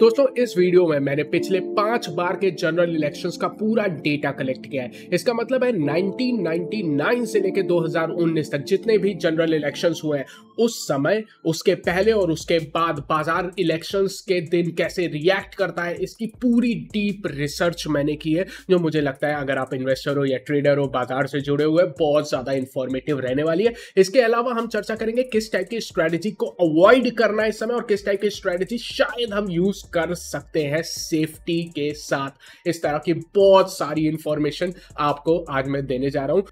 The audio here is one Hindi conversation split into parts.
दोस्तों इस वीडियो में मैंने पिछले पांच बार के जनरल इलेक्शंस का पूरा डेटा कलेक्ट किया है इसका मतलब है 1999 से लेकर 2019 तक जितने भी जनरल इलेक्शंस हुए हैं उस समय उसके पहले और उसके बाद बाजार इलेक्शंस के दिन कैसे रिएक्ट करता है इसकी पूरी डीप रिसर्च मैंने की है जो मुझे लगता है अगर आप इन्वेस्टर हो या ट्रेडर हो बाजार से जुड़े हुए बहुत ज़्यादा इंफॉर्मेटिव रहने वाली है इसके अलावा हम चर्चा करेंगे किस टाइप की स्ट्रैटेजी को अवॉइड करना है इस समय और किस टाइप की स्ट्रैटेजी शायद हम यूज कर सकते हैं सेफ्टी के साथ इस तरह की बहुत सारी इंफॉर्मेशन आपको आज मैं देने जा रहा हूं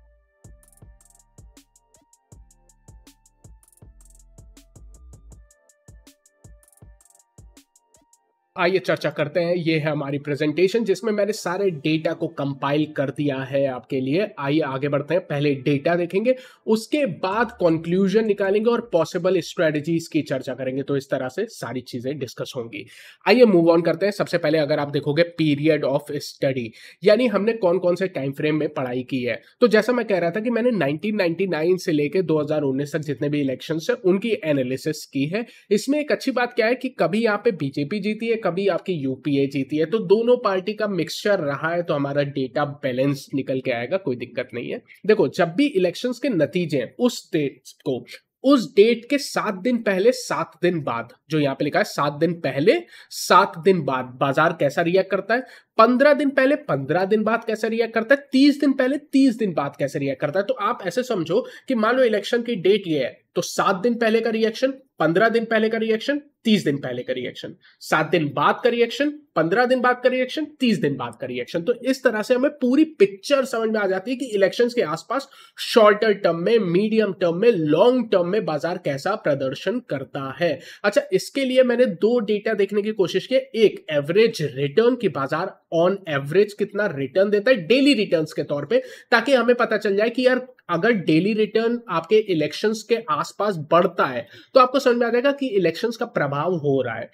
आइए चर्चा करते हैं ये है हमारी प्रेजेंटेशन जिसमें मैंने सारे डेटा को कंपाइल कर दिया है आपके लिए आइए आगे बढ़ते हैं पहले डेटा देखेंगे उसके बाद कंक्लूजन निकालेंगे और पॉसिबल स्ट्रेटजीज की चर्चा करेंगे तो इस तरह से सारी चीजें डिस्कस होंगी आइए मूव ऑन करते हैं सबसे पहले अगर आप देखोगे पीरियड ऑफ स्टडी यानी हमने कौन कौन से टाइम फ्रेम में पढ़ाई की है तो जैसा मैं कह रहा था कि मैंने नाइनटीन से लेकर दो तक जितने भी इलेक्शन है उनकी एनालिसिस की है इसमें एक अच्छी बात क्या है कि कभी यहाँ पे बीजेपी जीती है कभी आपकी यूपीए जीती है तो दोनों पार्टी का मिक्सचर रहा है तो हमारा डेटा बैलेंस निकल के आएगा कोई दिक्कत नहीं है देखो जब भी इलेक्शन के नतीजे उस डेट को उस डेट के सात दिन पहले सात दिन बाद जो यहां पे लिखा है सात दिन पहले सात दिन बाद बाजार कैसा रिएक्ट करता है पंद्रह दिन पहले पंद्रह दिन बाद कैसे रिएक्ट करता है तीस दिन पहले तीस दिन बाद कैसे रिएक्ट करता है तो आप ऐसे समझो कि मान लो इलेक्शन की डेट ये है तो सात दिन पहले का रिएक्शन पंद्रह दिन पहले का रिएक्शन तीस दिन पहले का रिएक्शन सात दिन बाद का रिएक्शन पंद्रह दिन बाद का रिएक्शन तीस दिन बाद का रिएक्शन तो इस तरह से हमें पूरी पिक्चर समझ में आ जाती है कि इलेक्शन के आसपास शॉर्टर टर्म में मीडियम टर्म में लॉन्ग टर्म में बाजार कैसा प्रदर्शन करता है अच्छा इसके लिए मैंने दो डेटा देखने की कोशिश की एक एवरेज रिटर्न की बाजार ऑन एवरेज कितना रिटर्न देता है डेली रिटर्न्स के तौर पे ताकि हमें पता चल जाए कि यार अगर डेली रिटर्न आपके इलेक्शंस के आसपास बढ़ता है तो आपको समझ में आ जाएगा कि इलेक्शंस का प्रभाव हो रहा है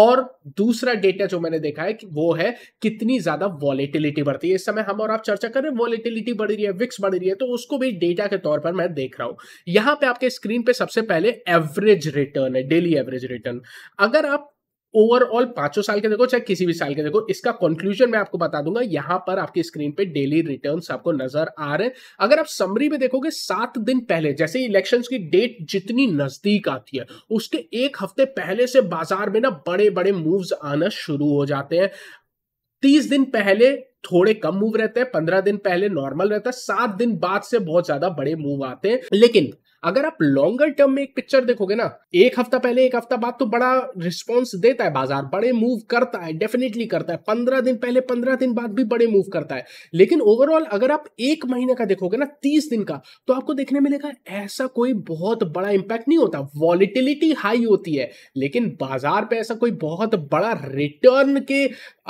और दूसरा डेटा जो मैंने देखा है कि वो है कितनी ज्यादा वॉलेटिलिटी बढ़ती है इस समय हम और आप चर्चा कर रहे हैं वॉलेटिलिटी बढ़ रही है विक्स बढ़ रही है तो उसको भी डेटा के तौर पर मैं देख रहा हूं यहां पे आपके स्क्रीन पे सबसे पहले एवरेज रिटर्न है डेली एवरेज रिटर्न अगर आप ओवरऑल पांचों साल के देखो चाहे किसी भी साल के देखो इसका कंक्लूजन मैं आपको बता दूंगा यहां पर आपकी स्क्रीन पे डेली रिटर्न्स आपको नजर आ रहे हैं अगर आप समरी में देखोगे सात दिन पहले जैसे इलेक्शंस की डेट जितनी नजदीक आती है उसके एक हफ्ते पहले से बाजार में ना बड़े बड़े मूव्स आना शुरू हो जाते हैं तीस दिन पहले थोड़े कम मूव रहते हैं पंद्रह दिन पहले नॉर्मल रहता है सात दिन बाद से बहुत ज्यादा बड़े मूव आते हैं लेकिन अगर आप लॉन्गर टर्म में एक पिक्चर देखोगे ना एक हफ्ता पहले एक हफ्ता बाद तो बड़ा रिस्पॉन्स देता है बाजार बड़े मूव करता है डेफिनेटली करता है पंद्रह दिन पहले पंद्रह दिन बाद भी बड़े मूव करता है लेकिन ओवरऑल अगर आप एक महीने का देखोगे ना तीस दिन का तो आपको देखने मिलेगा ऐसा कोई बहुत बड़ा इंपैक्ट नहीं होता वॉलिटिलिटी हाई होती है लेकिन बाजार पे ऐसा कोई बहुत बड़ा रिटर्न के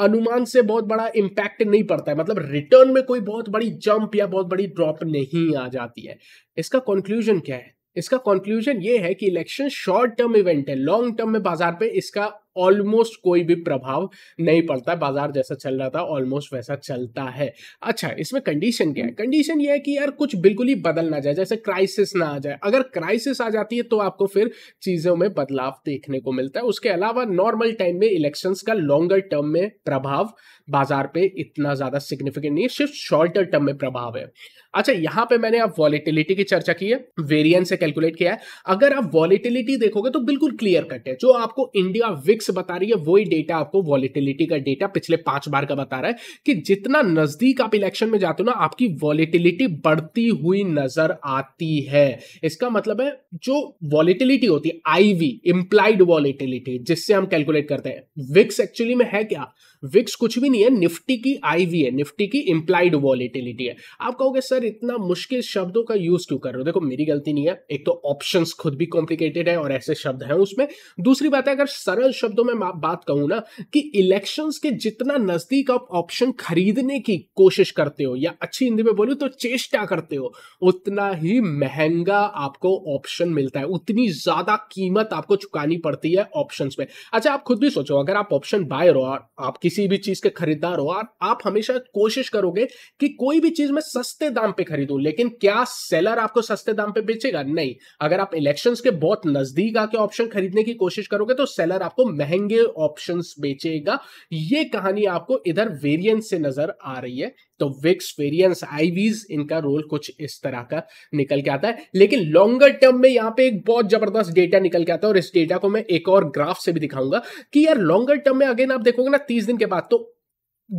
अनुमान से बहुत बड़ा इंपैक्ट नहीं पड़ता है मतलब रिटर्न में कोई बहुत बड़ी जंप या बहुत बड़ी ड्रॉप नहीं आ जाती है इसका कंक्लूजन क्या है इसका कंक्लूजन ये है कि इलेक्शन शॉर्ट टर्म इवेंट है लॉन्ग टर्म में बाजार पे इसका ऑलमोस्ट कोई भी प्रभाव नहीं पड़ता है बाजार जैसा चल रहा था ऑलमोस्ट वैसा चलता है अच्छा इसमें कंडीशन क्या है कंडीशन यह है कि यार कुछ बिल्कुल ही बदल ना जाए जैसे क्राइसिस ना आ जाए अगर क्राइसिस आ जाती है तो आपको फिर चीज़ों में बदलाव देखने को मिलता है उसके अलावा नॉर्मल टाइम में इलेक्शन का लॉन्गर टर्म में प्रभाव बाजार पे इतना ज़्यादा सिग्निफिकेंट नहीं है सिर्फ शॉर्टर टर्म में प्रभाव है अच्छा यहां पे मैंने आप वॉलिटिलिटी की चर्चा की है वेरियंट से कैलकुलेट किया है अगर आप वॉलिटिलिटी देखोगे तो बिल्कुल क्लियर कट है जो आपको इंडिया विक फिक्स बता रही है वही डेटा आपको वॉलिटिलिटी का डेटा पिछले पांच बार का बता रहा है कि जितना नजदीक आप इलेक्शन में जाते हो ना आपकी वॉलिटिलिटी बढ़ती हुई नजर आती है इसका मतलब है जो वॉलिटिलिटी होती है आईवी इंप्लाइड वॉलिटिलिटी जिससे हम कैलकुलेट करते हैं विक्स एक्चुअली में है क्या विक्स कुछ भी नहीं है निफ्टी की आईवी है निफ्टी की इंप्लाइड वॉलिटिलिटी है आप कहोगे सर इतना मुश्किल शब्दों का यूज क्यों कर रहे हो देखो मेरी गलती नहीं है एक तो ऑप्शन खुद भी कॉम्प्लिकेटेड है और ऐसे शब्द हैं उसमें दूसरी बात है अगर सरल शब्दों में बात कहूं ना कि इलेक्शन के जितना नजदीक आप ऑप्शन खरीदने की कोशिश करते हो या अच्छी हिंदी में बोलू तो चेष्टा करते हो उतना ही महंगा आपको ऑप्शन मिलता है उतनी ज्यादा कीमत आपको चुकानी पड़ती है ऑप्शन में अच्छा आप खुद भी सोचो अगर आप ऑप्शन बाय हो और आपकी किसी भी चीज के खरीदार हो और आप हमेशा कोशिश करोगे कि कोई भी चीज मैं सस्ते दाम पे खरीदू लेकिन क्या सेलर आपको सस्ते दाम पे बेचेगा नहीं अगर आप इलेक्शन के बहुत नजदीक आके ऑप्शन खरीदने की कोशिश करोगे तो सेलर आपको महंगे ऑप्शन बेचेगा ये कहानी आपको इधर वेरियंट से नजर आ रही है तो विक्स वेरियंस आईवीज इनका रोल कुछ इस तरह का निकल के आता है लेकिन लॉन्गर टर्म में यहाँ पे एक बहुत जबरदस्त डेटा निकल के आता है और इस डेटा को मैं एक और ग्राफ से भी दिखाऊंगा कि यार लॉन्गर टर्म में अगेन आप देखोगे ना तीस दिन के बाद तो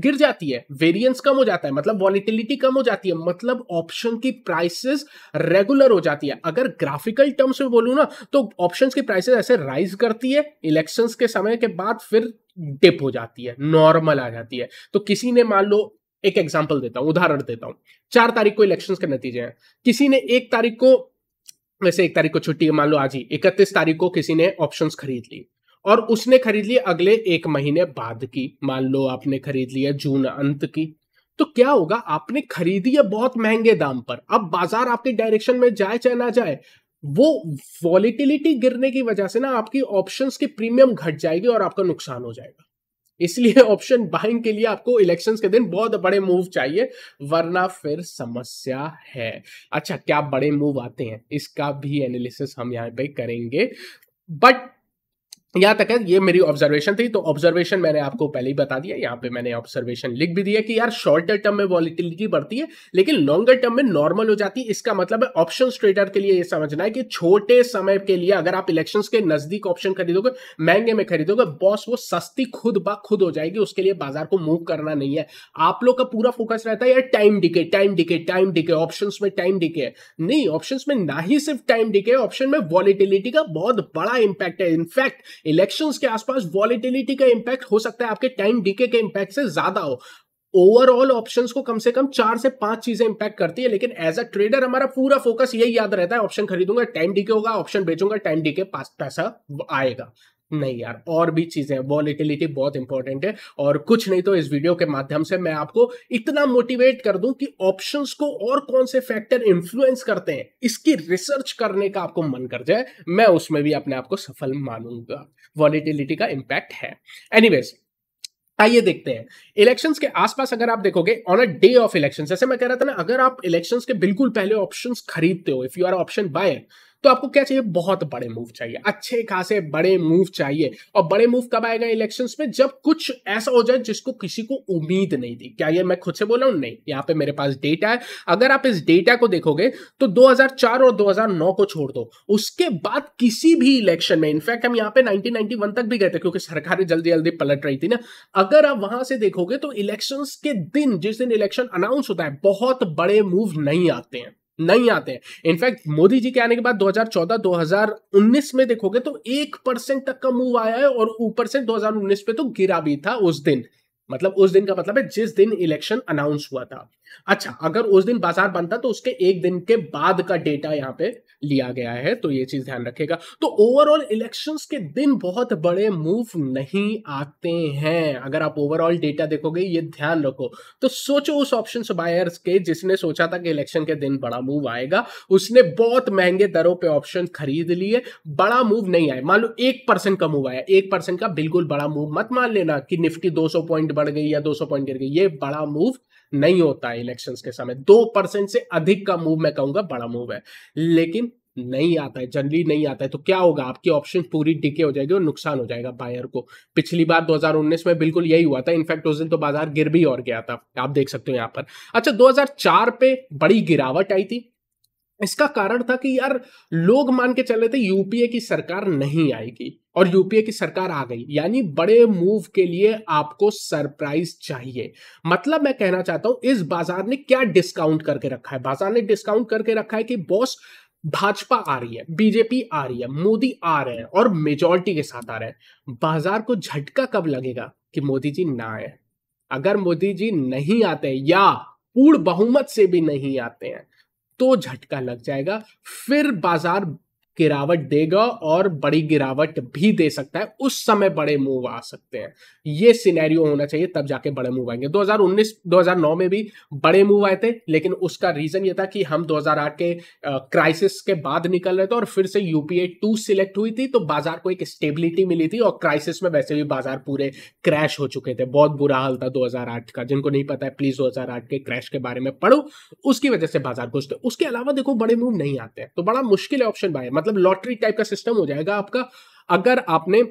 गिर जाती है वेरिएंस कम हो जाता है मतलब वॉलिटिलिटी कम हो जाती है मतलब ऑप्शन की प्राइसेस रेगुलर हो जाती है अगर ग्राफिकल टर्म्स में बोलूँ ना तो ऑप्शंस की प्राइसेस ऐसे राइज करती है इलेक्शंस के समय के बाद फिर डिप हो जाती है नॉर्मल आ जाती है तो किसी ने मान लो एक एग्जाम्पल देता हूं उदाहरण देता हूं चार तारीख को इलेक्शन के नतीजे हैं किसी ने एक तारीख को वैसे एक तारीख को छुट्टी मान लो आज ही इकतीस तारीख को किसी ने ऑप्शन खरीद ली और उसने खरीद लिया अगले एक महीने बाद की मान लो आपने खरीद लिया जून अंत की तो क्या होगा आपने खरीदी है बहुत महंगे दाम पर अब बाजार आपके डायरेक्शन में जाए चाहे ना जाए वो वॉलिटिलिटी गिरने की वजह से ना आपकी ऑप्शंस की प्रीमियम घट जाएगी और आपका नुकसान हो जाएगा इसलिए ऑप्शन बाइंग के लिए आपको इलेक्शंस के दिन बहुत बड़े मूव चाहिए वरना फिर समस्या है अच्छा क्या बड़े मूव आते हैं इसका भी एनालिसिस हम यहाँ पे करेंगे बट यहाँ तक है ये मेरी ऑब्जर्वेशन थी तो ऑब्जर्वेशन मैंने आपको पहले ही बता दिया यहाँ पे मैंने ऑब्जर्वेशन लिख भी दिया कि यार शॉर्टर टर्म में वॉलिटिलिटी बढ़ती है लेकिन लॉन्गर टर्म में नॉर्मल हो जाती है इसका मतलब है ऑप्शन ट्रेडर के लिए ये समझना है कि छोटे समय के लिए अगर आप इलेक्शन के नजदीक ऑप्शन खरीदोगे महंगे में खरीदोगे बॉस वो सस्ती खुद बा खुद हो जाएगी उसके लिए बाजार को मूव करना नहीं है आप लोग का पूरा फोकस रहता है यार time decay time decay time decay option में टाइम डिके नहीं ऑप्शन में ना ही सिर्फ टाइम डिके ऑप्शन में वॉलिटिलिटी का बहुत बड़ा इंपैक्ट है इनफैक्ट इलेक्शंस के आसपास वॉलिटिलिटी का इंपैक्ट हो सकता है आपके टाइम डीके के इंपैक्ट से ज्यादा हो ओवरऑल ऑप्शन को कम से कम चार से पांच चीजें इंपैक्ट करती है लेकिन एज अ ट्रेडर हमारा पूरा फोकस यही याद रहता है ऑप्शन खरीदूंगा टाइम डीके होगा ऑप्शन बेचूंगा टाइम डीके पास पैसा आएगा नहीं यार और भी चीजें वॉलिटिलिटी बहुत इंपॉर्टेंट है और कुछ नहीं तो इस वीडियो के माध्यम से मैं आपको इतना मोटिवेट कर दूं कि ऑप्शंस को और कौन से फैक्टर इन्फ्लुएंस करते हैं इसकी रिसर्च करने का आपको मन कर जाए मैं उसमें भी अपने आप को सफल मानूंगा वॉलिटिलिटी का इम्पैक्ट है एनीवेज आइए देखते हैं इलेक्शंस के आसपास अगर आप देखोगे on a day of elections जैसे मैं कह रहा था ना अगर आप इलेक्शंस के बिल्कुल पहले ऑप्शंस खरीदते हो if you are option buy तो आपको क्या चाहिए बहुत बड़े मूव चाहिए अच्छे खासे बड़े मूव चाहिए और बड़े मूव कब आएगा इलेक्शन में जब कुछ ऐसा हो जाए जिसको किसी को उम्मीद नहीं थी क्या ये मैं खुद से बोला हूं नहीं यहाँ पे मेरे पास डेटा है अगर आप इस डेटा को देखोगे तो 2004 और 2009 को छोड़ दो उसके बाद किसी भी इलेक्शन में इनफैक्ट हम यहाँ पे 1991 तक भी गए थे क्योंकि सरकारें जल्दी जल्दी पलट रही थी ना अगर आप वहां से देखोगे तो इलेक्शन के दिन जिस दिन इलेक्शन अनाउंस होता है बहुत बड़े मूव नहीं आते हैं नहीं आते हैं इनफैक्ट मोदी जी के आने के बाद 2014-2019 में देखोगे तो एक परसेंट तक का मूव आया है और ऊपर से 2019 पे तो गिरा भी था उस दिन मतलब उस दिन का मतलब है जिस दिन इलेक्शन अनाउंस हुआ था अच्छा अगर उस दिन बाजार बनता तो उसके एक दिन के बाद का डेटा यहाँ पे लिया गया है तो ये चीज ध्यान रखेगा तो ओवरऑल इलेक्शंस के दिन बहुत बड़े मूव नहीं आते हैं अगर आप ओवरऑल डेटा देखोगे ये ध्यान रखो तो सोचो उस ऑप्शन बायर्स के जिसने सोचा था कि इलेक्शन के दिन बड़ा मूव आएगा उसने बहुत महंगे दरों पे ऑप्शन खरीद लिए बड़ा मूव नहीं आया मान लो एक परसेंट का मूव आया एक परसेंट का बिल्कुल बड़ा मूव मत मान लेना कि निफ्टी 200 पॉइंट बढ़ गई या 200 पॉइंट गिर गई ये बड़ा मूव नहीं होता है इलेक्शन के समय दो परसेंट से अधिक का मूव मैं कहूंगा बड़ा मूव है लेकिन नहीं आता है जनरली नहीं आता है तो क्या होगा आपकी ऑप्शन पूरी डिके हो जाएगी और नुकसान हो जाएगा बायर को पिछली बार 2019 में बिल्कुल यही हुआ था इनफैक्ट उस दिन तो बाजार गिर भी और गया था आप देख सकते हो यहाँ पर अच्छा 2004 पे बड़ी गिरावट आई थी इसका कारण था कि यार लोग मान के चल रहे थे यूपीए की सरकार नहीं आएगी और यूपीए की सरकार आ गई यानी बड़े मूव के लिए आपको सरप्राइज चाहिए मतलब मैं कहना चाहता हूं इस बाजार ने क्या डिस्काउंट करके रखा है बाजार ने डिस्काउंट करके रखा है कि बॉस भाजपा आ रही है बीजेपी आ रही है मोदी आ रहे हैं और मेजोरिटी के साथ आ रहे हैं बाजार को झटका कब लगेगा कि मोदी जी ना आए अगर मोदी जी नहीं आते या पूर्ण बहुमत से भी नहीं आते हैं तो झटका लग जाएगा फिर बाजार गिरावट देगा और बड़ी गिरावट भी दे सकता है उस समय बड़े मूव आ सकते हैं ये सिनेरियो होना चाहिए तब जाके बड़े मूव आएंगे 2019 2009 में भी बड़े मूव आए थे लेकिन उसका रीजन ये था कि हम 2008 के क्राइसिस के बाद निकल रहे थे और फिर से यूपीए टू सिलेक्ट हुई थी तो बाजार को एक स्टेबिलिटी मिली थी और क्राइसिस में वैसे भी बाजार पूरे क्रैश हो चुके थे बहुत बुरा हाल था दो का जिनको नहीं पता है प्लीज दो के क्रैश के बारे में पढ़ो उसकी वजह से बाजार घुसते उसके अलावा देखो बड़े मूव नहीं आते तो बड़ा मुश्किल है ऑप्शन बाय मतलब लॉटरी टाइप का सिस्टम हो जाएगा आपका अगर आपने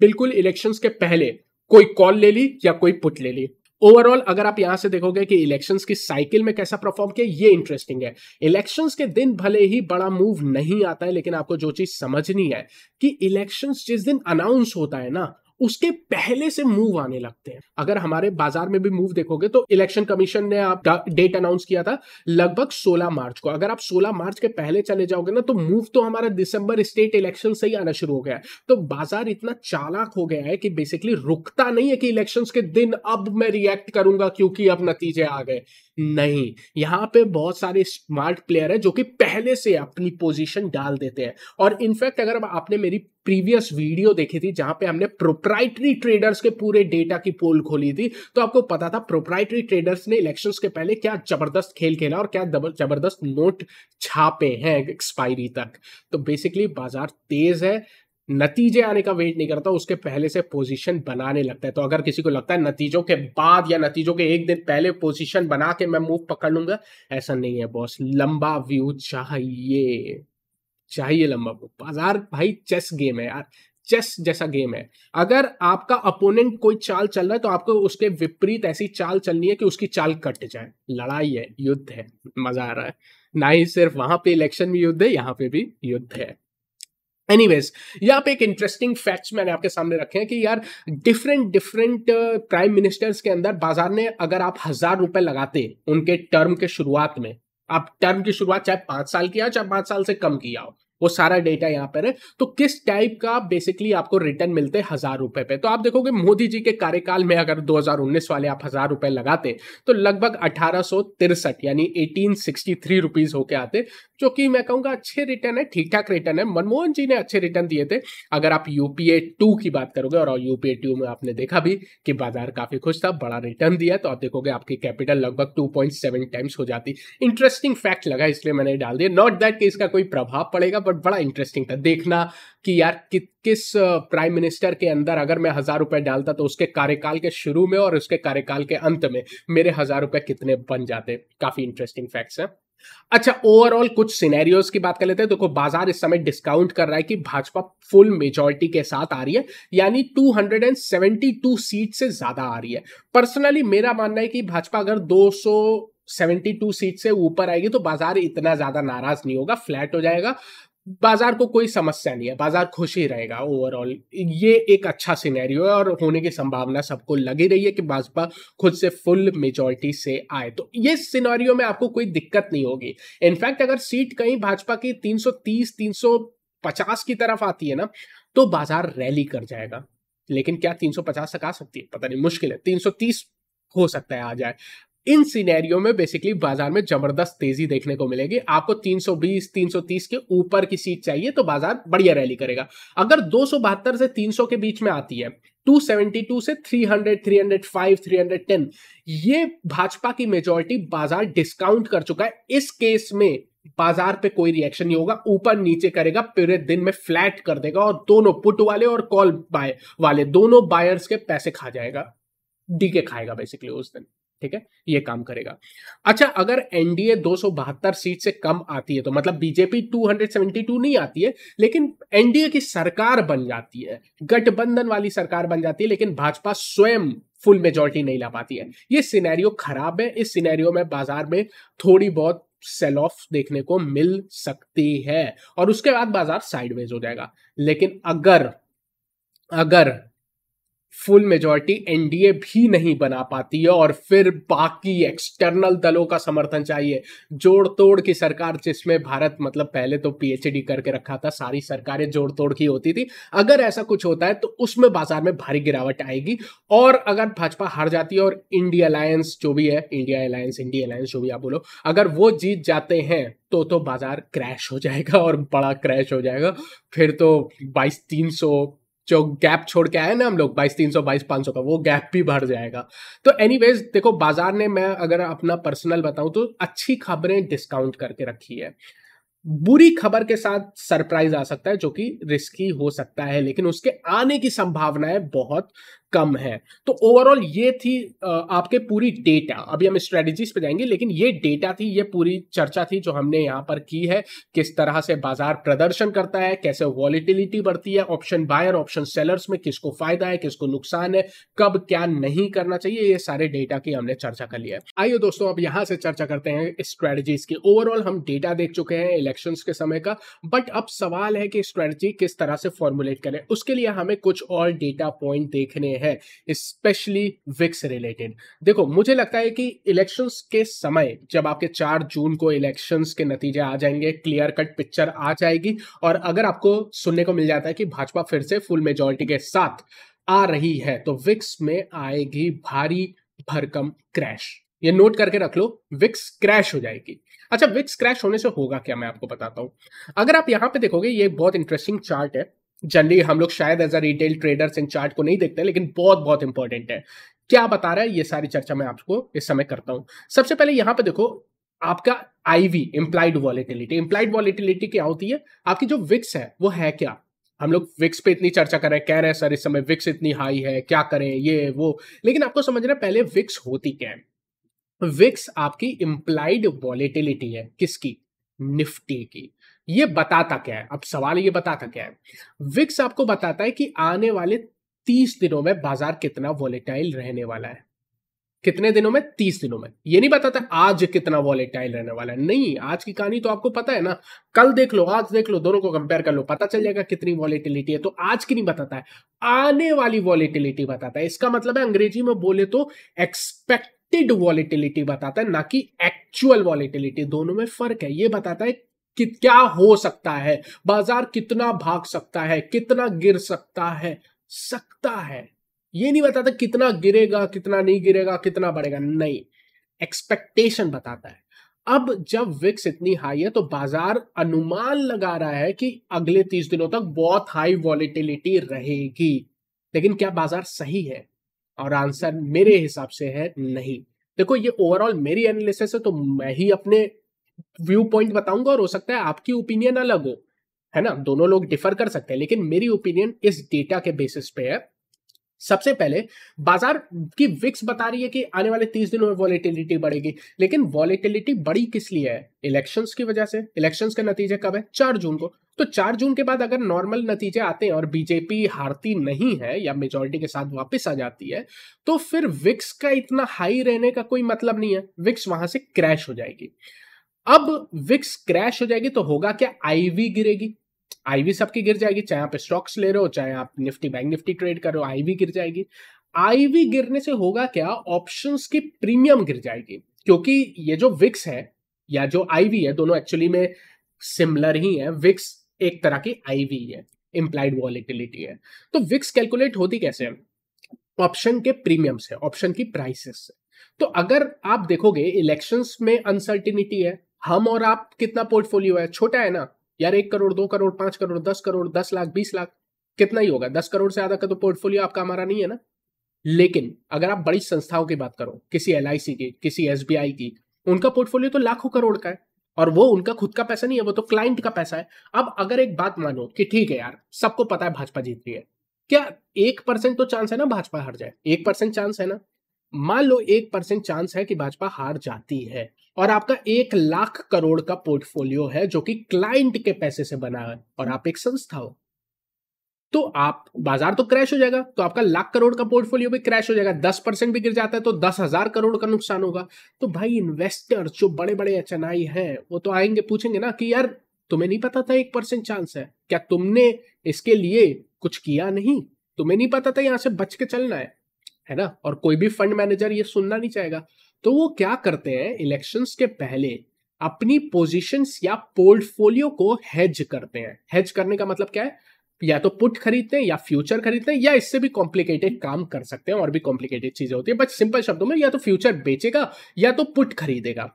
बिल्कुल इलेक्शन के पहले कोई कॉल ले ली या कोई पुट ले ली ओवरऑल अगर आप यहां से देखोगे कि इलेक्शंस की साइकिल में कैसा परफॉर्म किया ये इंटरेस्टिंग है इलेक्शंस के दिन भले ही बड़ा मूव नहीं आता है लेकिन आपको जो चीज समझनी है कि इलेक्शंस जिस दिन अनाउंस होता है ना उसके पहले से मूव आने लगते हैं अगर हमारे बाजार में भी मूव देखोगे तो इलेक्शन कमीशन ने आप डेट अनाउंस किया था लगभग 16 मार्च को अगर आप 16 मार्च के पहले चले जाओगे ना तो मूव तो हमारा दिसंबर स्टेट इलेक्शन से ही आना शुरू हो गया है तो बाजार इतना चालाक हो गया है कि बेसिकली रुकता नहीं है कि इलेक्शन के दिन अब मैं रिएक्ट करूंगा क्योंकि अब नतीजे आ गए नहीं यहाँ पे बहुत सारे स्मार्ट प्लेयर है जो कि पहले से अपनी पोजीशन डाल देते हैं और इनफैक्ट अगर आपने मेरी प्रीवियस वीडियो देखी थी जहां पे हमने प्रोप्राइटरी ट्रेडर्स के पूरे डेटा की पोल खोली थी तो आपको पता था प्रोप्राइटरी ट्रेडर्स ने इलेक्शन के पहले क्या जबरदस्त खेल खेला और क्या जबरदस्त नोट छापे हैं एक्सपायरी तक तो बेसिकली बाजार तेज है नतीजे आने का वेट नहीं करता उसके पहले से पोजीशन बनाने लगता है तो अगर किसी को लगता है नतीजों के बाद या नतीजों के एक दिन पहले पोजीशन बना के मैं मूव पकड़ लूंगा ऐसा नहीं है बॉस लंबा व्यू चाहिए चाहिए लंबा व्यू बाजार भाई चेस गेम है यार चेस जैसा गेम है अगर आपका अपोनेंट कोई चाल चल रहा है तो आपको उसके विपरीत ऐसी चाल चलनी है कि उसकी चाल कट जाए लड़ाई है युद्ध है मजा आ रहा है ना ही सिर्फ वहां पे इलेक्शन में युद्ध है यहाँ पे भी युद्ध है एनीवेज यहाँ पे एक इंटरेस्टिंग फैक्ट्स मैंने आपके सामने रखे हैं कि यार डिफरेंट डिफरेंट प्राइम मिनिस्टर्स के अंदर बाजार ने अगर आप हजार रुपए लगाते उनके टर्म के शुरुआत में आप टर्म की शुरुआत चाहे पांच साल की हो चाहे पांच साल से कम किया हो वो सारा डेटा यहाँ पर है तो किस टाइप का बेसिकली आपको रिटर्न मिलते हैं हजार रुपए पे तो आप देखोगे मोदी जी के कार्यकाल में अगर 2019 वाले आप हजार रुपए लगाते तो लगभग अठारह यानी एटीन सिक्सटी थ्री होके आते जो कि मैं कहूंगा अच्छे रिटर्न है ठीक ठाक रिटर्न है मनमोहन जी ने अच्छे रिटर्न दिए थे अगर आप यूपीए टू की बात करोगे और यूपीए टू में आपने देखा भी कि बाजार काफी खुश था बड़ा रिटर्न दिया तो आप देखोगे आपकी कैपिटल लगभग टू पॉइंट सेवन टाइम्स हो जाती इंटरेस्टिंग फैक्ट लगा इसलिए मैंने डाल दिया नॉट दैट कि इसका कोई प्रभाव पड़ेगा बट बड़ा इंटरेस्टिंग था देखना कि यार कि, किस प्राइम मिनिस्टर के अंदर अगर मैं हजार रुपए डालता तो उसके कार्यकाल के शुरू में और उसके कार्यकाल के अंत में मेरे हजार रुपए कितने बन जाते काफी इंटरेस्टिंग फैक्ट्स हैं अच्छा ओवरऑल कुछ सिनेरियोज की बात कर लेते हैं देखो तो बाजार इस समय डिस्काउंट कर रहा है कि भाजपा फुल मेजोरिटी के साथ आ रही है यानी 272 सीट से ज्यादा आ रही है पर्सनली मेरा मानना है कि भाजपा अगर 272 सीट से ऊपर आएगी तो बाजार इतना ज्यादा नाराज नहीं होगा फ्लैट हो जाएगा बाजार को कोई समस्या नहीं है बाजार खुश ही रहेगा ओवरऑल ये एक अच्छा सिनेरियो है और होने की संभावना सबको लगी रही है कि भाजपा खुद से फुल मेजोरिटी से आए तो ये सिनेरियो में आपको कोई दिक्कत नहीं होगी इनफैक्ट अगर सीट कहीं भाजपा की 330 350 की तरफ आती है ना तो बाजार रैली कर जाएगा लेकिन क्या 350 तक आ सकती है पता नहीं मुश्किल है 330 हो सकता है आ जाए इन सीनेरियो में बेसिकली बाजार में जबरदस्त तेजी देखने को मिलेगी आपको 320 330 के ऊपर की सीट चाहिए तो बाजार बढ़िया रैली करेगा अगर दो से 300 के बीच में आती है 272 से 300, 305, 310 ये भाजपा की मेजोरिटी बाजार डिस्काउंट कर चुका है इस केस में बाजार पे कोई रिएक्शन नहीं होगा ऊपर नीचे करेगा पूरे दिन में फ्लैट कर देगा और दोनों पुट वाले और कॉल बाय वाले दोनों बायर्स के पैसे खा जाएगा डीके खाएगा बेसिकली उस दिन ठीक है ये काम करेगा अच्छा अगर एनडीए दो सीट से कम आती है तो मतलब बीजेपी 272 नहीं आती है लेकिन एनडीए की सरकार बन जाती है गठबंधन वाली सरकार बन जाती है लेकिन भाजपा स्वयं फुल मेजोरिटी नहीं ला पाती है ये सिनेरियो खराब है इस सिनेरियो में बाजार में थोड़ी बहुत सेल ऑफ देखने को मिल सकती है और उसके बाद बाजार साइडवेज हो जाएगा लेकिन अगर अगर फुल मेजोरिटी एनडीए भी नहीं बना पाती है और फिर बाकी एक्सटर्नल दलों का समर्थन चाहिए जोड़ तोड़ की सरकार जिसमें भारत मतलब पहले तो पीएचडी करके रखा था सारी सरकारें जोड़ तोड़ की होती थी अगर ऐसा कुछ होता है तो उसमें बाजार में भारी गिरावट आएगी और अगर भाजपा हार जाती है और इंडिया अलायंस जो भी है इंडिया अलायंस इंडिया अलायंस जो भी आप बोलो अगर वो जीत जाते हैं तो तो बाजार क्रैश हो जाएगा और बड़ा क्रैश हो जाएगा फिर तो बाईस तीन सौ जो गैप छोड़ के आए ना हम लोग बाईस तीन सौ बाईस पाँच सौ का वो गैप भी भर जाएगा तो एनी देखो बाजार ने मैं अगर अपना पर्सनल बताऊं तो अच्छी खबरें डिस्काउंट करके रखी है बुरी खबर के साथ सरप्राइज आ सकता है जो कि रिस्की हो सकता है लेकिन उसके आने की संभावनाएं बहुत कम है तो ओवरऑल ये थी आपके पूरी डेटा अभी हम स्ट्रेटजीज पे जाएंगे लेकिन ये डेटा थी ये पूरी चर्चा थी जो हमने यहाँ पर की है किस तरह से बाजार प्रदर्शन करता है कैसे वॉलिटिलिटी बढ़ती है ऑप्शन बायर ऑप्शन सेलर्स में किसको फायदा है किसको नुकसान है कब क्या नहीं करना चाहिए ये सारे डेटा की हमने चर्चा कर लिया है आइए दोस्तों अब यहाँ से चर्चा करते हैं स्ट्रेटजीज की ओवरऑल हम डेटा देख चुके हैं इलेक्शंस के समय का बट अब सवाल है कि स्ट्रेटजी किस तरह से फॉर्मुलेट करें उसके लिए हमें कुछ और डेटा पॉइंट देखने हैं स्पेशली विक्स रिलेटेड देखो मुझे लगता है कि इलेक्शंस के समय जब आपके चार जून को इलेक्शंस के नतीजे आ जाएंगे क्लियर कट पिक्चर आ जाएगी और अगर आपको सुनने को मिल जाता है कि भाजपा फिर से फुल मेजोरिटी के साथ आ रही है तो विक्स में आएगी भारी भरकम क्रैश ये नोट करके रख लो विक्स क्रैश हो जाएगी अच्छा विक्स क्रैश होने से होगा क्या मैं आपको बताता हूं अगर आप यहाँ पे देखोगे ये बहुत इंटरेस्टिंग चार्ट है जनरली हम लोग शायद एज अ रिटेल ट्रेडर्स इन चार्ट को नहीं देखते लेकिन बहुत बहुत इंपॉर्टेंट है क्या बता रहा है ये सारी चर्चा मैं आपको इस समय करता हूँ सबसे पहले यहाँ पे देखो आपका IV implied volatility implied volatility क्या होती है आपकी जो विक्स है वो है क्या हम लोग विक्स पे इतनी चर्चा कर रहे हैं कह रहे हैं सर इस समय विक्स इतनी हाई है क्या करें ये वो लेकिन आपको समझना पहले विक्स होती क्या है विक्स आपकी इम्प्लाइड वॉलेटिलिटी है किसकी निफ्टी की ये बताता क्या है अब सवाल ये बताता क्या है विक्स आपको बताता है कि आने वाले तीस दिनों में बाजार कितना वॉलेटाइल रहने वाला है कितने दिनों में तीस दिनों में ये नहीं बताता आज कितना वॉलेटाइल रहने वाला है नहीं आज की कहानी तो आपको पता है ना कल देख लो आज देख लो दोनों को कंपेयर कर लो पता चल जाएगा कितनी वॉलेटिलिटी है तो आज की नहीं बताता है आने वाली वॉलेटिलिटी बताता है इसका मतलब है अंग्रेजी में बोले तो एक्सपेक्ट एक्सपेक्टेड वॉलिटिलिटी बताता है ना कि एक्चुअल वॉलिटिलिटी दोनों में फर्क है ये बताता है कि क्या हो सकता है बाजार कितना भाग सकता है कितना गिर सकता है सकता है ये नहीं बताता कितना गिरेगा कितना नहीं गिरेगा कितना बढ़ेगा नहीं एक्सपेक्टेशन बताता है अब जब विक्स इतनी हाई है तो बाजार अनुमान लगा रहा है कि अगले तीस दिनों तक बहुत हाई वॉलिटिलिटी रहेगी लेकिन क्या बाजार सही है और आंसर मेरे हिसाब से है नहीं देखो ये ओवरऑल मेरी एनालिसिस है तो मैं ही अपने व्यू पॉइंट बताऊंगा और हो सकता है आपकी ओपिनियन अलग हो है ना दोनों लोग डिफर कर सकते हैं लेकिन मेरी ओपिनियन इस डेटा के बेसिस पे है सबसे पहले बाजार की विक्स बता रही है कि आने वाले तीस दिनों में वॉलिटिलिटी बढ़ेगी लेकिन वॉलेटिलिटी बढ़ी किस लिए है इलेक्शंस की वजह से इलेक्शंस का नतीजे कब है चार जून को तो चार जून के बाद अगर नॉर्मल नतीजे आते हैं और बीजेपी हारती नहीं है या मेजोरिटी के साथ वापस आ जाती है तो फिर विक्स का इतना हाई रहने का कोई मतलब नहीं है विक्स वहां से क्रैश हो जाएगी अब विक्स क्रैश हो जाएगी तो होगा क्या आईवी गिरेगी आईवी सबकी गिर जाएगी चाहे आप स्टॉक्स ले रहे हो चाहे आप निफ्टी बैंक निफ्टी ट्रेड करो आईवी गिर जाएगी आईवी गिरने से होगा क्या ऑप्शंस की प्रीमियम गिर जाएगी क्योंकि ये जो विक्स है या जो आईवी है दोनों एक्चुअली में सिमिलर ही है विक्स एक तरह की आईवी है इंप्लाइड वॉलिटिलिटी है तो विक्स कैलकुलेट होती कैसे है ऑप्शन के प्रीमियम से ऑप्शन की प्राइसेस से तो अगर आप देखोगे इलेक्शंस में अनसर्टिनिटी है हम और आप कितना पोर्टफोलियो है छोटा है ना यार एक करोड़ दो करोड़ पांच करोड़ दस करोड़ दस लाख बीस लाख कितना ही होगा दस करोड़ से ज्यादा का तो पोर्टफोलियो आपका हमारा नहीं है ना लेकिन अगर आप बड़ी संस्थाओं की बात करो किसी एल की किसी एस की उनका पोर्टफोलियो तो लाखों करोड़ का है और वो उनका खुद का पैसा नहीं है वो तो क्लाइंट का पैसा है अब अगर एक बात मानो कि ठीक है यार सबको पता है भाजपा जीत रही है क्या एक परसेंट तो चांस है ना भाजपा हार जाए एक परसेंट चांस है ना मान लो एक परसेंट चांस है कि भाजपा हार जाती है और आपका एक लाख करोड़ का पोर्टफोलियो है जो कि क्लाइंट के पैसे से बना है और आप एक संस्था हो तो आप बाजार तो क्रैश हो जाएगा तो आपका लाख करोड़ का पोर्टफोलियो भी क्रैश हो जाएगा दस परसेंट भी गिर जाता है तो दस हजार करोड़ का नुकसान होगा तो भाई इन्वेस्टर जो बड़े बड़े अचनाई हैं वो तो आएंगे पूछेंगे ना कि यार तुम्हें नहीं पता था एक परसेंट चांस है क्या तुमने इसके लिए कुछ किया नहीं तुम्हें नहीं पता था यहां से बच के चलना है है ना और कोई भी फंड मैनेजर ये सुनना नहीं चाहेगा तो वो क्या करते हैं इलेक्शंस के पहले अपनी पोजीशंस या पोर्टफोलियो को हेज करते हैं हेज करने का मतलब क्या है या तो पुट खरीदते हैं या फ्यूचर खरीदते हैं या इससे भी कॉम्प्लिकेटेड काम कर सकते हैं और भी कॉम्प्लिकेटेड चीजें होती है बट सिंपल शब्दों में या तो फ्यूचर बेचेगा या तो पुट खरीदेगा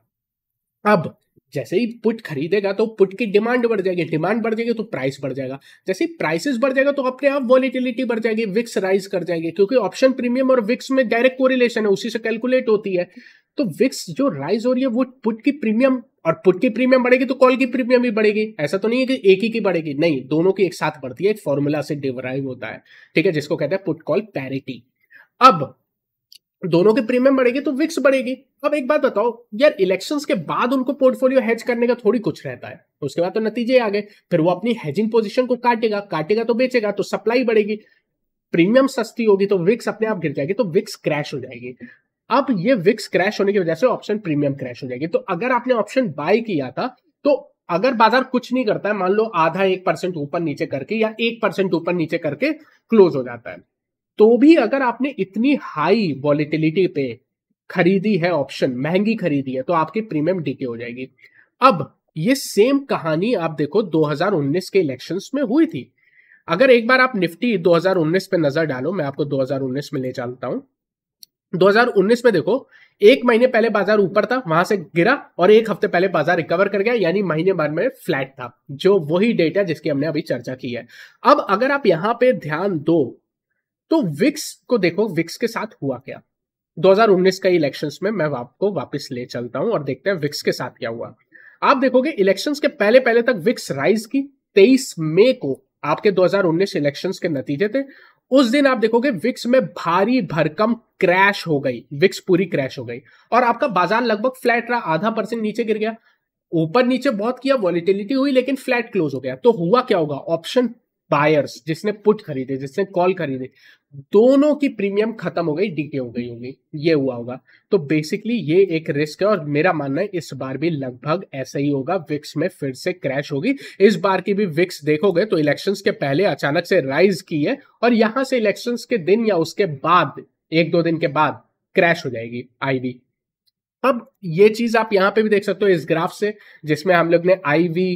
अब जैसे ही पुट खरीदेगा तो पुट की डिमांड बढ़ जाएगी डिमांड बढ़ जाएगी तो प्राइस बढ़ जाएगा जैसे ही प्राइसेस बढ़ जाएगा तो अपने आप वॉलिटिलिटी बढ़ जाएगी विक्स राइज कर जाएगी क्योंकि ऑप्शन प्रीमियम और विक्स में डायरेक्ट कोरिलेशन है उसी से कैलकुलेट होती है तो विक्स जो राइज हो रही है वो पुट की प्रीमियम और पुट की प्रीमियम बढ़ेगी तो कॉल की प्रीमियम भी बढ़ेगी ऐसा तो नहीं है कि एक ही की बढ़ेगी नहीं दोनों की एक साथ बढ़ती है एक फॉर्मूला से डिवराइव होता है ठीक है जिसको कहते हैं पुट कॉल पैरिटी अब दोनों के प्रीमियम बढ़ेगी तो विक्स बढ़ेगी अब एक बात बताओ यार इलेक्शन के बाद उनको पोर्टफोलियो हेज करने का थोड़ी कुछ रहता है उसके बाद तो नतीजे आ गए फिर वो अपनी हेजिंग पोजीशन को काटेगा काटेगा तो बेचेगा तो सप्लाई बढ़ेगी प्रीमियम सस्ती होगी तो विक्स अपने आप गिर जाएगी तो विक्स क्रैश हो जाएगी अब ये विक्स क्रैश होने की वजह से ऑप्शन प्रीमियम क्रैश हो जाएगी तो अगर आपने ऑप्शन बाय किया था तो अगर बाजार कुछ नहीं करता है मान लो आधा एक परसेंट ऊपर नीचे करके या एक परसेंट ऊपर नीचे करके क्लोज हो जाता है तो भी अगर आपने इतनी हाई वॉलिटिलिटी पे खरीदी है ऑप्शन महंगी खरीदी है तो आपकी प्रीमियम डीके हो जाएगी अब ये सेम कहानी आप देखो 2019 के इलेक्शंस में हुई थी अगर एक बार आप निफ्टी 2019 पे नजर डालो मैं आपको 2019 में ले चलता हूं 2019 में देखो एक महीने पहले बाजार ऊपर था वहां से गिरा और एक हफ्ते पहले बाजार रिकवर कर गया यानी महीने बाद में फ्लैट था जो वही डेटा जिसकी हमने अभी चर्चा की है अब अगर आप यहां पे ध्यान दो तो विक्स को देखो विक्स के साथ हुआ क्या 2019 का इलेक्शंस में मैं आपको वापस ले चलता हूं और देखते हैं विक्स के साथ क्या हुआ आप देखोगे इलेक्शंस के पहले पहले तक विक्स राइज की 23 मई को आपके 2019 इलेक्शंस के नतीजे थे उस दिन आप देखोगे विक्स में भारी भरकम क्रैश हो गई विक्स पूरी क्रैश हो गई और आपका बाजार लगभग फ्लैट रहा आधा परसेंट नीचे गिर गया ऊपर नीचे बहुत किया वॉलिटिलिटी हुई लेकिन फ्लैट क्लोज हो गया तो हुआ क्या होगा ऑप्शन बायर्स जिसने पुट खरीदे जिसने कॉल खरीदे दोनों की प्रीमियम खत्म हो गई डीके हो गई होगी ये हुआ होगा तो बेसिकली ये एक रिस्क है और मेरा मानना है इस बार भी लगभग ऐसा ही होगा विक्स में फिर से क्रैश होगी इस बार की भी विक्स देखोगे तो इलेक्शंस के पहले अचानक से राइज की है और यहां से इलेक्शंस के दिन या उसके बाद एक दो दिन के बाद क्रैश हो जाएगी आईवी अब ये चीज आप यहां पे भी देख सकते हो इस ग्राफ से जिसमें हम लोग ने आईवी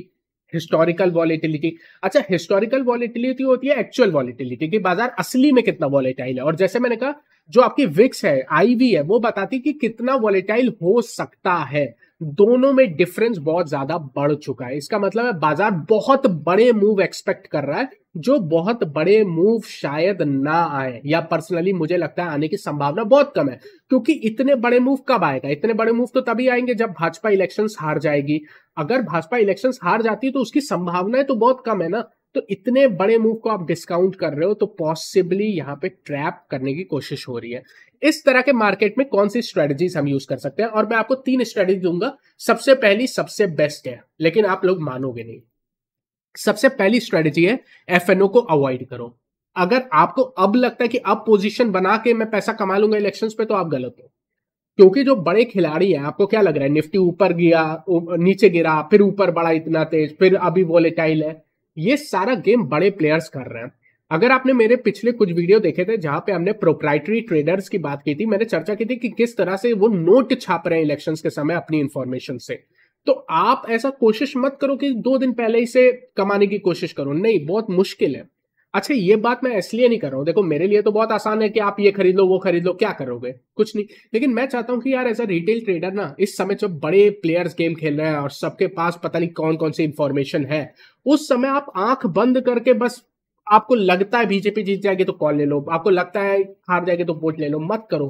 हिस्टोरिकल वॉलीटिलिटी अच्छा हिस्टोरिकल वॉलिटिलिटी होती है एक्चुअल वॉलिटिलिटी कि बाजार असली में कितना वॉलेटाइल है और जैसे मैंने कहा जो आपकी विक्स है आईवी है वो बताती कि कितना वॉलेटाइल हो सकता है दोनों में डिफरेंस बहुत ज्यादा बढ़ चुका है इसका मतलब है बाजार बहुत बड़े मूव एक्सपेक्ट कर रहा है जो बहुत बड़े मूव शायद ना आए या पर्सनली मुझे लगता है आने की संभावना बहुत कम है क्योंकि इतने बड़े मूव कब आएगा इतने बड़े मूव तो तभी आएंगे जब भाजपा इलेक्शंस हार जाएगी अगर भाजपा इलेक्शंस हार जाती है तो उसकी संभावनाएं तो बहुत कम है ना तो इतने बड़े मूव को आप डिस्काउंट कर रहे हो तो पॉसिबली यहाँ पे ट्रैप करने की कोशिश हो रही है इस तरह के मार्केट में कौन सी स्ट्रेटजीज हम यूज कर सकते हैं और मैं आपको तीन स्ट्रेटजी दूंगा सबसे पहली सबसे बेस्ट है लेकिन आप लोग मानोगे नहीं सबसे पहली स्ट्रेटजी है एफ को अवॉइड करो अगर आपको अब लगता है कि अब पोजीशन बना के मैं पैसा कमा लूंगा इलेक्शंस पे तो आप गलत हो क्योंकि जो बड़े खिलाड़ी हैं आपको क्या लग रहा है निफ्टी ऊपर गया नीचे गिरा फिर ऊपर बढ़ा इतना तेज फिर अभी वोलेटाइल है ये सारा गेम बड़े प्लेयर्स कर रहे हैं अगर आपने मेरे पिछले कुछ वीडियो देखे थे जहां पे हमने प्रोप्राइटरी ट्रेडर्स की बात की थी मैंने चर्चा की थी कि किस तरह से वो नोट छाप रहे हैं इलेक्शंस के समय अपनी इंफॉर्मेशन से तो आप ऐसा कोशिश मत करो कि दो दिन पहले ही से कमाने की कोशिश करो नहीं बहुत मुश्किल है अच्छा ये बात मैं इसलिए नहीं कर रहा हूँ देखो मेरे लिए तो बहुत आसान है कि आप ये खरीद लो वो खरीद लो क्या करोगे कुछ नहीं लेकिन मैं चाहता हूँ कि यार एज अ रिटेल ट्रेडर ना इस समय जब बड़े प्लेयर्स गेम खेल रहे हैं और सबके पास पता नहीं कौन कौन सी इंफॉर्मेशन है उस समय आप आंख बंद करके बस आपको लगता है बीजेपी जीत जाएगी तो कॉल ले लो आपको लगता है हार जाएगी तो वोट ले लो मत करो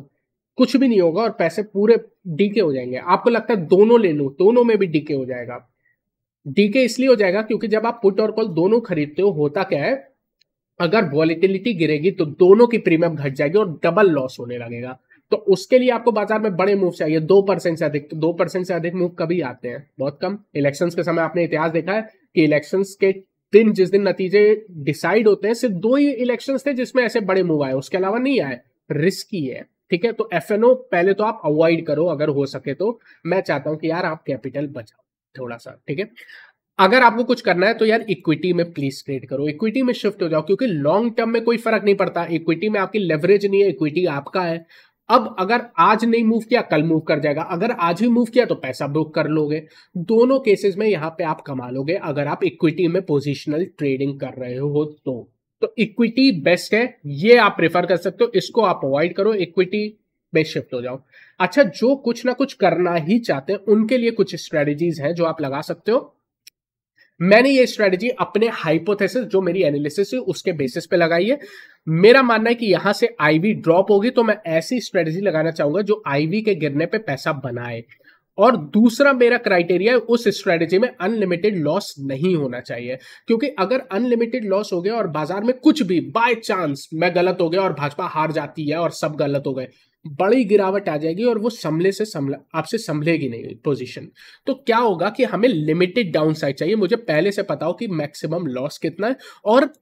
कुछ भी नहीं होगा और पैसे पूरे डीके हो जाएंगे आपको लगता है दोनों ले लो दोनों में भी डीके हो जाएगा डीके इसलिए हो जाएगा क्योंकि जब आप पुट और कॉल दोनों खरीदते हो होता क्या है अगर वॉलिटिलिटी गिरेगी तो दोनों की प्रीमियम घट जाएगी और डबल लॉस होने लगेगा तो उसके लिए आपको बाजार में बड़े मूव चाहिए दो परसेंट से अधिक तो दो परसेंट से अधिक मूव कभी आते हैं बहुत कम इलेक्शंस के समय आपने इतिहास देखा है कि इलेक्शंस के दिन जिस दिन नतीजे डिसाइड होते हैं सिर्फ दो ही इलेक्शंस थे जिसमें ऐसे बड़े मूव आए उसके अलावा नहीं आए रिस्की है ठीक है तो एफ पहले तो आप अवॉइड करो अगर हो सके तो मैं चाहता हूं कि यार आप कैपिटल बचाओ थोड़ा सा ठीक है अगर आपको कुछ करना है तो यार इक्विटी में प्लीज ट्रेड करो इक्विटी में शिफ्ट हो जाओ क्योंकि लॉन्ग टर्म में कोई फर्क नहीं पड़ता इक्विटी में आपकी लेवरेज नहीं है इक्विटी आपका है अब अगर आज नहीं मूव किया कल मूव कर जाएगा अगर आज ही मूव किया तो पैसा बुक कर लोगे दोनों केसेस में यहां पे आप कमा लोगे अगर आप इक्विटी में पोजिशनल ट्रेडिंग कर रहे हो तो तो इक्विटी बेस्ट है ये आप प्रेफर कर सकते हो इसको आप अवॉइड करो इक्विटी में शिफ्ट हो जाओ अच्छा जो कुछ ना कुछ करना ही चाहते हैं उनके लिए कुछ स्ट्रेटेजीज हैं जो आप लगा सकते हो मैंने ये स्ट्रेटजी अपने हाइपोथेसिस जो मेरी एनालिसिस है उसके बेसिस पे लगाई है मेरा मानना है कि यहां से आईवी ड्रॉप होगी तो मैं ऐसी स्ट्रेटजी लगाना चाहूंगा जो आईवी के गिरने पे पैसा बनाए और दूसरा मेरा क्राइटेरिया है उस स्ट्रेटेजी में अनलिमिटेड लॉस नहीं होना चाहिए क्योंकि अगर अनलिमिटेड लॉस हो गया और बाजार में कुछ भी बाय चांस मैं गलत हो गया और भाजपा हार जाती है और सब गलत हो गए बड़ी गिरावट आ जाएगी और वो संभले से संभला आपसे संभलेगी नहीं पोजीशन तो क्या होगा कि हमें लिमिटेड डाउनसाइड चाहिए मुझे पहले से पता हो कि मैक्सिमम लॉस कितना है और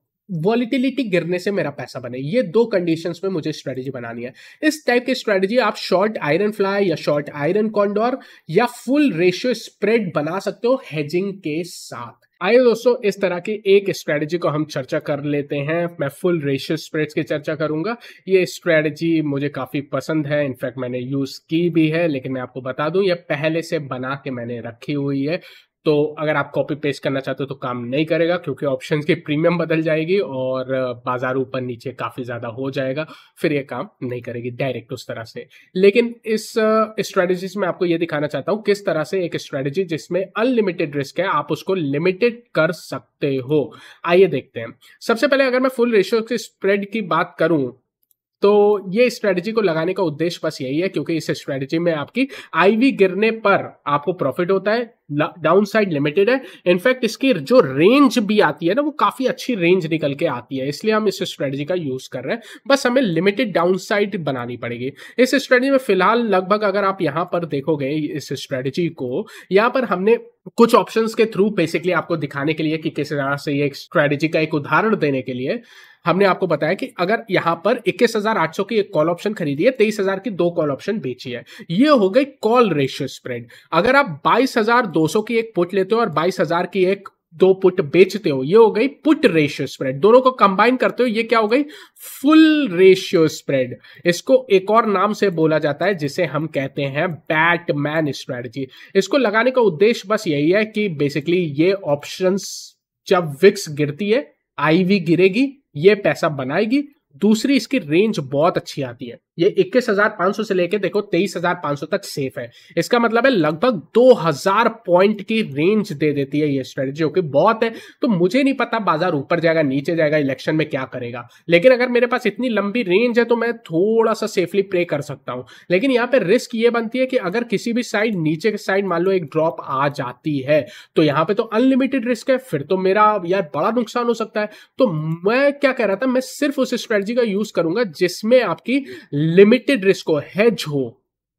वॉलिटिलिटी गिरने से मेरा पैसा बने ये दो कंडीशंस में मुझे स्ट्रेटजी बनानी है इस टाइप की स्ट्रेटजी आप शॉर्ट आयरन फ्लाई या शॉर्ट आयरन कॉन्डोर या फुल रेशियो स्प्रेड बना सकते हो हेजिंग के साथ आइए दोस्तों इस तरह की एक स्ट्रेटजी को हम चर्चा कर लेते हैं मैं फुल रेशियो स्प्रेड्स की चर्चा करूंगा ये स्ट्रेटजी मुझे काफ़ी पसंद है इनफैक्ट मैंने यूज़ की भी है लेकिन मैं आपको बता दूं ये पहले से बना के मैंने रखी हुई है तो अगर आप कॉपी पेस्ट करना चाहते हो तो काम नहीं करेगा क्योंकि ऑप्शन की प्रीमियम बदल जाएगी और बाजार ऊपर नीचे काफ़ी ज़्यादा हो जाएगा फिर ये काम नहीं करेगी डायरेक्ट उस तरह से लेकिन इस स्ट्रेटेजी में आपको ये दिखाना चाहता हूं किस तरह से एक स्ट्रेटेजी जिसमें अनलिमिटेड रिस्क है आप उसको लिमिटेड कर सकते हो आइए देखते हैं सबसे पहले अगर मैं फुल रेशियो के स्प्रेड की बात करूं तो ये स्ट्रेटजी को लगाने का उद्देश्य बस यही है क्योंकि इस स्ट्रेटजी में आपकी आईवी गिरने पर आपको प्रॉफिट होता है डाउन साइड लिमिटेड है इनफैक्ट इसकी जो रेंज भी आती है ना वो काफी अच्छी रेंज निकल के आती है इसलिए हम इस स्ट्रेटजी का यूज कर रहे हैं बस हमें लिमिटेड डाउन साइड बनानी पड़ेगी इस स्ट्रेटजी में फिलहाल लगभग अगर आप यहां पर देखोगे इस स्ट्रेटजी को यहां पर हमने कुछ ऑप्शंस के थ्रू बेसिकली आपको दिखाने के लिए कि किस तरह से ये एक स्ट्रेटेजी का एक उदाहरण देने के लिए हमने आपको बताया कि अगर यहां पर इक्कीस हजार आठ सौ की एक कॉल ऑप्शन खरीदी है तेईस हजार की दो कॉल ऑप्शन बेची है ये हो गई कॉल रेशियो स्प्रेड अगर आप बाईस हजार दो सौ की एक पुट लेते हो और बाईस हजार की एक दो पुट बेचते हो ये हो गई पुट रेशियो स्प्रेड दोनों को कंबाइन करते हो ये क्या हो गई फुल रेशियो स्प्रेड इसको एक और नाम से बोला जाता है जिसे हम कहते हैं बैटमैन स्ट्रेटजी इसको लगाने का उद्देश्य बस यही है कि बेसिकली ये ऑप्शंस जब विक्स गिरती है आईवी गिरेगी ये पैसा बनाएगी दूसरी इसकी रेंज बहुत अच्छी आती है ये इक्कीस हजार पांच सौ से लेके देखो तेईस हजार पांच सौ तक सेफ है इसका मतलब है लगभग दो हजार पॉइंट की रेंज दे देती है ये स्ट्रेटजी ओके बहुत है तो मुझे नहीं पता बाजार ऊपर जाएगा नीचे जाएगा इलेक्शन में क्या करेगा लेकिन अगर मेरे पास इतनी लंबी रेंज है तो मैं थोड़ा सा सेफली प्रे कर सकता हूं लेकिन यहाँ पर रिस्क ये बनती है कि अगर किसी भी साइड नीचे के साइड मान लो एक ड्रॉप आ जाती है तो यहाँ पे तो अनलिमिटेड रिस्क है फिर तो मेरा यार बड़ा नुकसान हो सकता है तो मैं क्या कह रहा था मैं सिर्फ उस स्ट्रेटजी का यूज करूंगा जिसमें आपकी लिमिटेड रिस्क हो हेज हो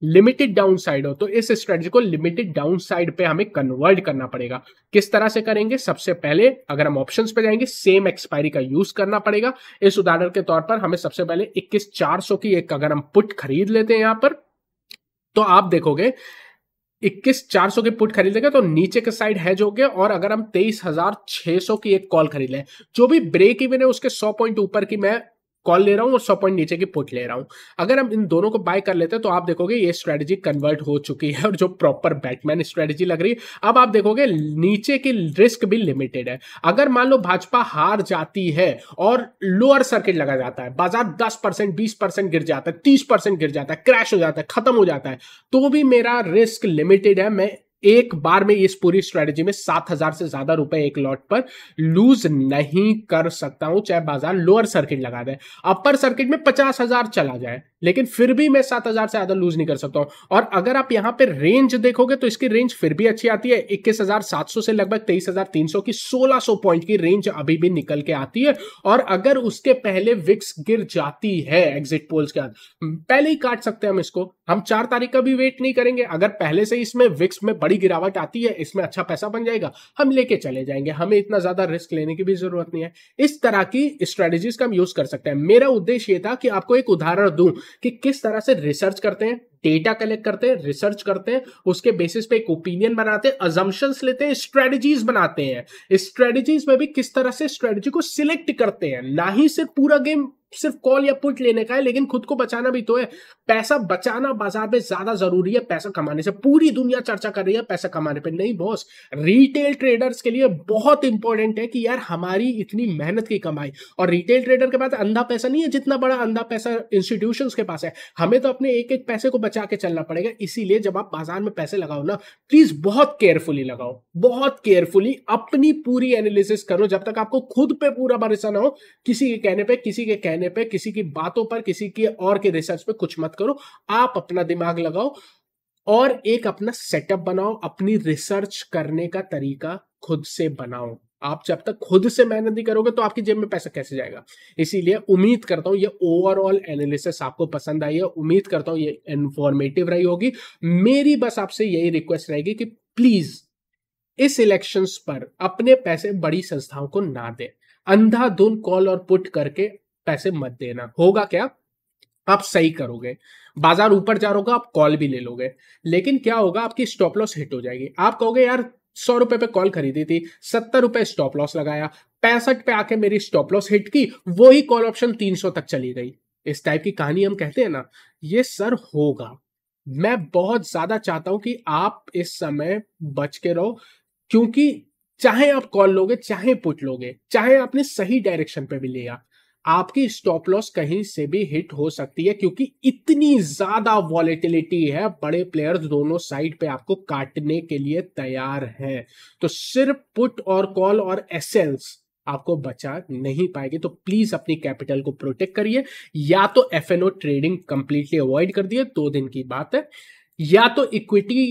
लिमिटेड डाउनसाइड हो तो इस स्ट्रेटजी को लिमिटेड डाउनसाइड पे हमें कन्वर्ट करना पड़ेगा किस तरह से करेंगे सबसे पहले अगर हम ऑप्शन पे जाएंगे सेम एक्सपायरी का यूज करना पड़ेगा इस उदाहरण के तौर पर हमें सबसे पहले इक्कीस चार सौ की एक अगर हम पुट खरीद लेते हैं यहां पर तो आप देखोगे इक्कीस चार सौ की पुट खरीदेगा तो नीचे के साइड हैज हो गया और अगर हम तेईस हजार छह सौ की एक कॉल खरीद लें जो भी ब्रेक इवन है उसके सौ पॉइंट ऊपर की मैं कॉल ले रहा हूँ और सौ पॉइंट नीचे की पुट ले रहा हूँ अगर हम इन दोनों को बाय कर लेते हैं तो आप देखोगे ये स्ट्रेटजी कन्वर्ट हो चुकी है और जो प्रॉपर बैटमैन स्ट्रेटजी लग रही है अब आप देखोगे नीचे की रिस्क भी लिमिटेड है अगर मान लो भाजपा हार जाती है और लोअर सर्किट लगा जाता है बाजार दस परसेंट बीस परसेंट गिर जाता है तीस परसेंट गिर जाता है क्रैश हो जाता है खत्म हो जाता है तो भी मेरा रिस्क लिमिटेड है मैं एक बार में इस पूरी स्ट्रेटेजी में सात हजार से ज्यादा रुपए एक लॉट पर लूज नहीं कर सकता हूं चाहे बाजार लोअर सर्किट लगा दे अपर सर्किट में पचास हजार चला जाए लेकिन फिर भी मैं सात हजार से ज्यादा लूज नहीं कर सकता हूं और अगर आप यहाँ पे रेंज देखोगे तो इसकी रेंज फिर भी अच्छी आती है इक्कीस हजार सात सौ से लगभग तेईस हजार तीन सौ की सोलह सौ पॉइंट की रेंज अभी भी निकल के आती है और अगर उसके पहले विक्स गिर जाती है एग्जिट पोल्स के पहले ही काट सकते हैं हम इसको हम चार तारीख का भी वेट नहीं करेंगे अगर पहले से इसमें विक्स में बड़ी गिरावट आती है इसमें अच्छा पैसा बन जाएगा हम लेके चले जाएंगे हमें इतना ज्यादा रिस्क लेने की भी जरूरत नहीं है इस तरह की स्ट्रेटेजीज का हम यूज कर सकते हैं मेरा उद्देश्य ये था कि आपको एक उदाहरण दूं कि किस तरह से रिसर्च करते हैं डेटा कलेक्ट करते हैं रिसर्च करते हैं उसके बेसिस पे एक ओपिनियन बनाते हैं अजम्पन लेते हैं स्ट्रेटजीज बनाते हैं स्ट्रेटजीज में भी किस तरह से स्ट्रेटजी को सिलेक्ट करते हैं ना ही सिर्फ पूरा गेम सिर्फ कॉल या पुट लेने का है लेकिन खुद को बचाना भी तो है पैसा बचाना बाजार में ज्यादा जरूरी है पैसा कमाने से पूरी दुनिया चर्चा कर रही है पैसा कमाने पर नहीं बॉस रिटेल ट्रेडर्स के लिए बहुत इंपॉर्टेंट है कि यार हमारी इतनी मेहनत की कमाई और रिटेल ट्रेडर के पास अंधा पैसा नहीं है जितना बड़ा अंधा पैसा इंस्टीट्यूशन के पास है हमें तो अपने एक एक पैसे को बचा के चलना पड़ेगा इसीलिए जब आप बाजार में पैसे लगाओ ना प्लीज बहुत केयरफुली लगाओ बहुत केयरफुली अपनी पूरी एनालिसिस करो जब तक आपको खुद पे पूरा भरोसा ना हो किसी के कहने पर किसी के कहने करने पे किसी की बातों पर किसी के और के रिसर्च पे कुछ मत करो आप अपना दिमाग लगाओ और एक अपना सेटअप बनाओ अपनी रिसर्च करने का तरीका खुद से बनाओ आप जब तक खुद से मेहनत नहीं करोगे तो आपकी जेब में पैसा कैसे जाएगा इसीलिए उम्मीद करता हूं ये ओवरऑल एनालिसिस आपको पसंद आई है उम्मीद करता हूं ये इंफॉर्मेटिव रही होगी मेरी बस आपसे यही रिक्वेस्ट रहेगी कि प्लीज इस इलेक्शंस पर अपने पैसे बड़ी संस्थाओं को ना दे अंधाधुन कॉल और पुट करके पैसे मत देना होगा क्या आप सही करोगे बाजार ऊपर जा रहा आप कॉल भी ले लोगे लेकिन क्या होगा आपकी स्टॉप लॉस हिट हो जाएगी आप कहोगे यार सौ रुपए पे कॉल खरीदी थी सत्तर रुपए स्टॉप लॉस लगाया पैंसठ पे आके मेरी स्टॉप लॉस हिट की वही कॉल ऑप्शन तीन सौ तक चली गई इस टाइप की कहानी हम कहते हैं ना ये सर होगा मैं बहुत ज्यादा चाहता हूं कि आप इस समय बच के रहो क्योंकि चाहे आप कॉल लोगे चाहे पुट लोगे चाहे आपने सही डायरेक्शन पे भी लिया आपकी स्टॉप लॉस कहीं से भी हिट हो सकती है क्योंकि इतनी ज्यादा वॉलेटिलिटी है बड़े प्लेयर्स दोनों साइड पे आपको काटने के लिए तैयार हैं तो सिर्फ पुट और कॉल और एसेंस आपको बचा नहीं पाएगी तो प्लीज अपनी कैपिटल को प्रोटेक्ट करिए या तो एफ ट्रेडिंग कंप्लीटली अवॉइड कर दिए दो दिन की बात है या तो इक्विटी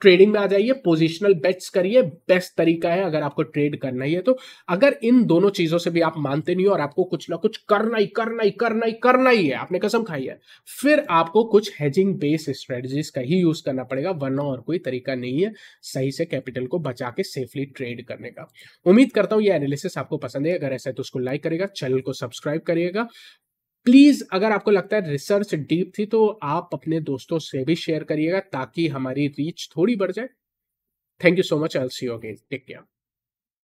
ट्रेडिंग में आ जाइए पोजिशनल बेट्स करिए बेस्ट तरीका है अगर आपको ट्रेड करना ही है तो अगर इन दोनों चीजों से भी आप मानते नहीं हो और आपको कुछ ना कुछ करना ही करना ही करना ही करना ही है आपने कसम खाई है फिर आपको कुछ हेजिंग बेस स्ट्रेटजीज का ही यूज करना पड़ेगा वरना और कोई तरीका नहीं है सही से कैपिटल को बचा के सेफली ट्रेड करने का उम्मीद करता हूं ये एनालिसिस आपको पसंद है अगर ऐसा है तो उसको लाइक करेगा चैनल को सब्सक्राइब करिएगा प्लीज़ अगर आपको लगता है रिसर्च डीप थी तो आप अपने दोस्तों से भी शेयर करिएगा ताकि हमारी रीच थोड़ी बढ़ जाए thank you so much L C again take care